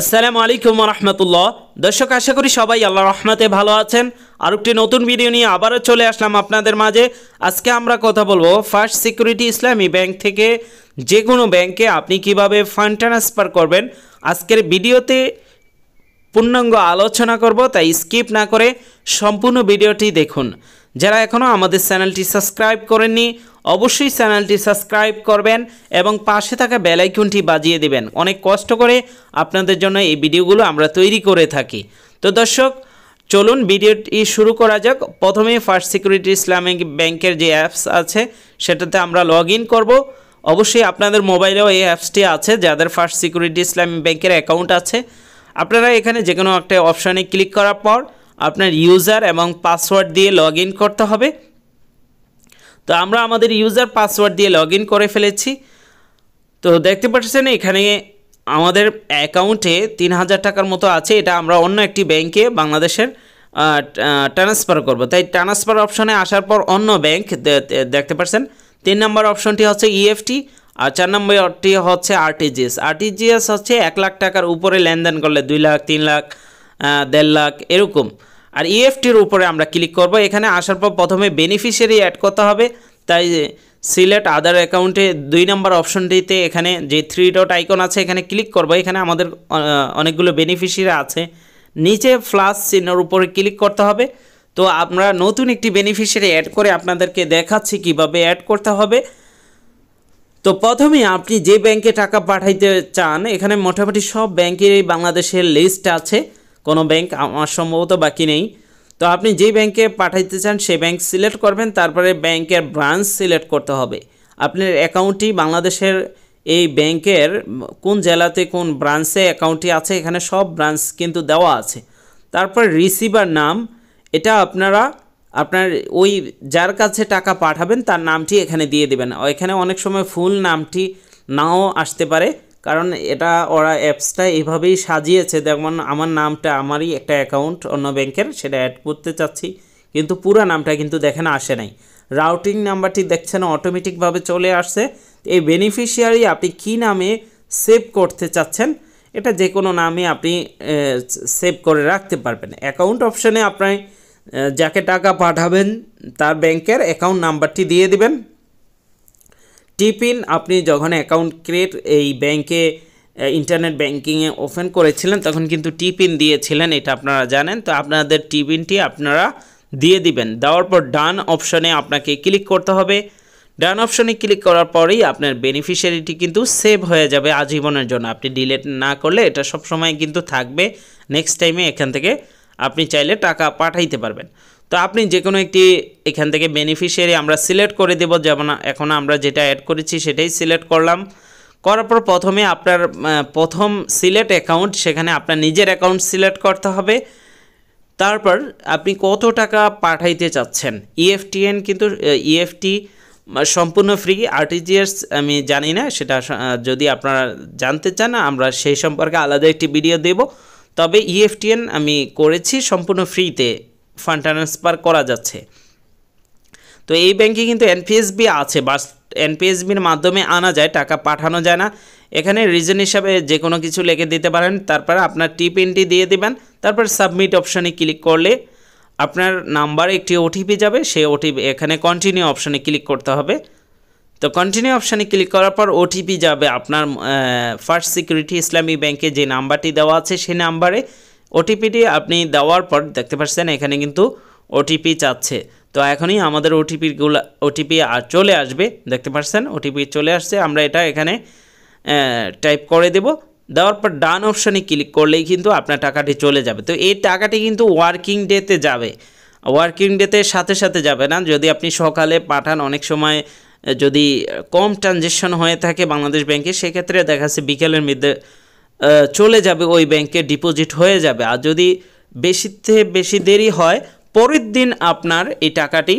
আসসালামু আলাইকুম রহমতুল্লাহ দর্শক আশা করি সবাই আল্লাহ রহমাতে ভালো আছেন আর একটি নতুন ভিডিও নিয়ে আবারও চলে আসলাম আপনাদের মাঝে আজকে আমরা কথা বলবো ফার্স্ট সিকিউরিটি ইসলামী ব্যাংক থেকে যে কোনো ব্যাংকে আপনি কিভাবে ফান্ড ট্রান্সফার করবেন আজকের ভিডিওতে পূর্ণাঙ্গ আলোচনা করব তাই স্কিপ না করে সম্পূর্ণ ভিডিওটি দেখুন যারা এখনও আমাদের চ্যানেলটি সাবস্ক্রাইব করেননি অবশ্যই চ্যানেলটি সাবস্ক্রাইব করবেন এবং পাশে থাকা বেলাইকনটি বাজিয়ে দেবেন অনেক কষ্ট করে আপনাদের জন্য এই ভিডিওগুলো আমরা তৈরি করে থাকি তো দর্শক চলুন ভিডিওটি শুরু করা যাক প্রথমে ফার্স্ট সিকিউরিটি ইসলামিক ব্যাংকের যে অ্যাপস আছে সেটাতে আমরা লগ ইন করবো অবশ্যই আপনাদের মোবাইলেও এই অ্যাপসটি আছে যাদের ফার্স্ট সিকিউরিটি ইসলামিক ব্যাংকের অ্যাকাউন্ট আছে আপনারা এখানে যে কোনো একটা অপশানে ক্লিক করার পর আপনার ইউজার এবং পাসওয়ার্ড দিয়ে লগ করতে হবে তো আমরা আমাদের ইউজার পাসওয়ার্ড দিয়ে লগ করে ফেলেছি তো দেখতে পাচ্ছেন এখানে আমাদের অ্যাকাউন্টে তিন হাজার টাকার মতো আছে এটা আমরা অন্য একটি ব্যাংকে বাংলাদেশের ট্রান্সফার করব তাই ট্রান্সফার অপশনে আসার পর অন্য ব্যাংক দেখতে পাচ্ছেন তিন নম্বর অপশনটি হচ্ছে ইএফটি e আর চার নম্বরটি হচ্ছে আরটিজিএস আরটিজিএস হচ্ছে এক লাখ টাকার উপরে লেনদেন করলে দুই লাখ তিন লাখ দেড় লাখ এরকম আর ইএফটির e উপরে আমরা ক্লিক করব এখানে আসার পর প্রথমে বেনিফিশিয়ারি অ্যাড করতে হবে তাই সিলেক্ট আদার অ্যাকাউন্টে দুই নম্বর অপশনটিতে এখানে যে থ্রি ডট আইকন আছে এখানে ক্লিক করব এখানে আমাদের অনেকগুলো বেনিফিশিয়ারি আছে নিচে ফ্লাস চিহ্নের উপরে ক্লিক করতে হবে তো আমরা নতুন একটি বেনিফিশিয়ারি অ্যাড করে আপনাদেরকে দেখাচ্ছি কিভাবে অ্যাড করতে হবে তো প্রথমে আপনি যে ব্যাংকে টাকা পাঠাইতে চান এখানে মোটামুটি সব ব্যাংকেরই বাংলাদেশের লিস্ট আছে কোনো ব্যাংক আমার সম্ভবত বাকি নেই তো আপনি যেই ব্যাংকে পাঠাইতে চান সেই ব্যাংক সিলেক্ট করবেন তারপরে ব্যাংকের ব্রাঞ্চ সিলেক্ট করতে হবে আপনার অ্যাকাউন্টটি বাংলাদেশের এই ব্যাংকের কোন জেলাতে কোন ব্রাঞ্চে অ্যাকাউন্টটি আছে এখানে সব ব্রাঞ্চ কিন্তু দেওয়া আছে তারপর রিসিভার নাম এটা আপনারা আপনার ওই যার কাছে টাকা পাঠাবেন তার নামটি এখানে দিয়ে দেবেন এখানে অনেক সময় ফুল নামটি নাও আসতে পারে কারণ এটা ওরা অ্যাপসটা এভাবেই সাজিয়েছে দেখুন আমার নামটা আমারই একটা অ্যাকাউন্ট অন্য ব্যাংকের সেটা অ্যাড করতে চাচ্ছি কিন্তু পুরো নামটা কিন্তু দেখেন আসে নাই রাউটিং নাম্বারটি দেখছেন অটোমেটিকভাবে চলে আসছে এই বেনিফিশিয়ারি আপনি কি নামে সেভ করতে চাচ্ছেন এটা যে কোনো নামে আপনি সেভ করে রাখতে পারবেন অ্যাকাউন্ট অপশানে আপনি যাকে টাকা পাঠাবেন তার ব্যাংকের অ্যাকাউন্ট নাম্বারটি দিয়ে দিবেন টিপিন আপনি যখন অ্যাকাউন্ট ক্রিয়েট এই ব্যাংকে ইন্টারনেট ব্যাংকিংয়ে ওপেন করেছিলেন তখন কিন্তু টিপিন দিয়েছিলেন এটা আপনারা জানেন তো আপনাদের টিপিনটি আপনারা দিয়ে দিবেন দেওয়ার পর ডান অপশনে আপনাকে ক্লিক করতে হবে ডান অপশনে ক্লিক করার পরেই আপনার বেনিফিশিয়ারিটি কিন্তু সেভ হয়ে যাবে আজীবনের জন্য আপনি ডিলেট না করলে এটা সবসময় কিন্তু থাকবে নেক্সট টাইমে এখান থেকে আপনি চাইলে টাকা পাঠাইতে পারবেন তো আপনি যে কোনো একটি এখান থেকে বেনিফিশিয়ারি আমরা সিলেক্ট করে দেব যেমন এখন আমরা যেটা অ্যাড করেছি সেটাই সিলেক্ট করলাম করার পর প্রথমে আপনার প্রথম সিলেক্ট অ্যাকাউন্ট সেখানে আপনার নিজের অ্যাকাউন্ট সিলেক্ট করতে হবে তারপর আপনি কত টাকা পাঠাইতে চাচ্ছেন ইএফটিএন e কিন্তু ইএফটি e সম্পূর্ণ ফ্রি আরটিজিএস আমি জানি না সেটা যদি আপনারা জানতে চান আমরা সেই সম্পর্কে আলাদা একটি ভিডিও দেব তবে ইএফটিএন e আমি করেছি সম্পূর্ণ ফ্রিতে ফান্ড ট্রান্সফার করা যাচ্ছে তো এই ব্যাংকে কিন্তু এনপিএসবি আছে বাস এনপিএসবির মাধ্যমে আনা যায় টাকা পাঠানো যায় না এখানে রিজন হিসাবে যে কোনো কিছু লিখে দিতে পারেন তারপর আপনার টিপিনটি দিয়ে দিবেন তারপর সাবমিট অপশানে ক্লিক করলে আপনার নাম্বারে একটি ওটিপি যাবে সেই ওটিপি এখানে কন্টিনিউ অপশানে ক্লিক করতে হবে তো কন্টিনিউ অপশানে ক্লিক করার পর ওটিপি যাবে আপনার ফার্স্ট সিকিউরিটি ইসলামী ব্যাংকে যে নাম্বারটি দেওয়া আছে সেই নাম্বারে ওটিপিটি আপনি দেওয়ার পর দেখতে পাচ্ছেন এখানে কিন্তু ওটিপি চাচ্ছে তো এখনই আমাদের ওটিপিগুলো ওটিপি চলে আসবে দেখতে পাচ্ছেন ওটিপি চলে আসছে আমরা এটা এখানে টাইপ করে দেব দেওয়ার পর ডান অপশানে ক্লিক করলেই কিন্তু আপনার টাকাটি চলে যাবে তো এই টাকাটি কিন্তু ওয়ার্কিং ডেতে যাবে ওয়ার্কিং ডেতে সাথে সাথে যাবে না যদি আপনি সকালে পাঠান অনেক সময় যদি কম ট্রানজেকশন হয়ে থাকে বাংলাদেশ ব্যাংকে সেক্ষেত্রে দেখা যাচ্ছে বিকেলের মধ্যে চলে যাবে ওই ব্যাংকে ডিপোজিট হয়ে যাবে আর যদি বেশিতে বেশি দেরি হয় পরের দিন আপনার এই টাকাটি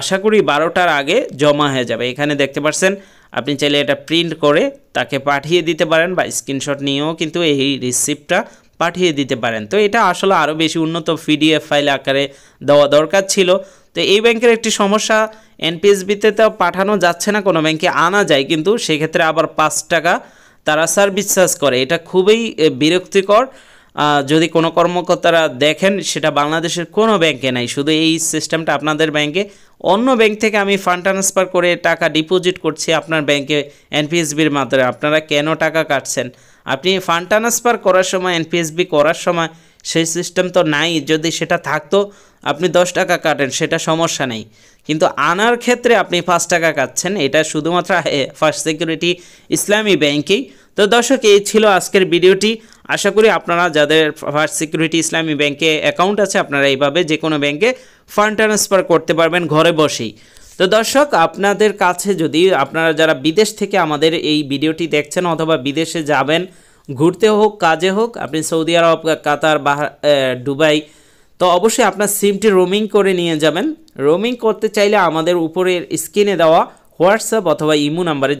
আশা করি বারোটার আগে জমা হয়ে যাবে এখানে দেখতে পাচ্ছেন আপনি চাইলে এটা প্রিন্ট করে তাকে পাঠিয়ে দিতে পারেন বা স্ক্রিনশট নিয়েও কিন্তু এই রিসিপ্টটা পাঠিয়ে দিতে পারেন তো এটা আসলে আরও বেশি উন্নত পিডিএফ ফাইল আকারে দেওয়া দরকার ছিল তো এই ব্যাংকের একটি সমস্যা এনপিএসবিতে তো পাঠানো যাচ্ছে না কোনো ব্যাংকে আনা যায় কিন্তু সেক্ষেত্রে আবার পাঁচ টাকা তারা স্যার বিশ্বাস করে এটা খুবই বিরক্তিকর যদি কোনো কর্মকর্তারা দেখেন সেটা বাংলাদেশের কোনো ব্যাংকে নাই শুধু এই সিস্টেমটা আপনাদের ব্যাংকে অন্য ব্যাংক থেকে আমি ফান্ড ট্রান্সফার করে টাকা ডিপোজিট করছি আপনার ব্যাংকে এনপিএসবির মাধ্যমে আপনারা কেন টাকা কাটছেন আপনি ফান্ড ট্রান্সফার করার সময় এনপিএসবি করার সময় সেই সিস্টেম তো নাই যদি সেটা থাকতো আপনি দশ টাকা কাটেন সেটা সমস্যা নেই কিন্তু আনার ক্ষেত্রে আপনি পাঁচ টাকা কাটছেন এটা শুধুমাত্র ফার্স্ট সিকিউরিটি ইসলামী ব্যাংকেই তো দর্শক এই ছিল আজকের ভিডিওটি আশা করি আপনারা যাদের ফার্স্ট সিকিউরিটি ইসলামী ব্যাংকে অ্যাকাউন্ট আছে আপনারা এইভাবে যে কোনো ব্যাংকে ফান্ড ট্রান্সফার করতে পারবেন ঘরে বসেই তো দর্শক আপনাদের কাছে যদি আপনারা যারা বিদেশ থেকে আমাদের এই ভিডিওটি দেখছেন অথবা বিদেশে যাবেন ঘুরতে হোক কাজে হোক আপনি সৌদি আরব কাতার বাহার দুবাই তো অবশ্যই আপনার সিমটি রোমিং করে নিয়ে যাবেন রোমিং করতে চাইলে আমাদের উপরের স্ক্রিনে দেওয়া হোয়াটসঅ্যাপ অথবা ইমো নাম্বারে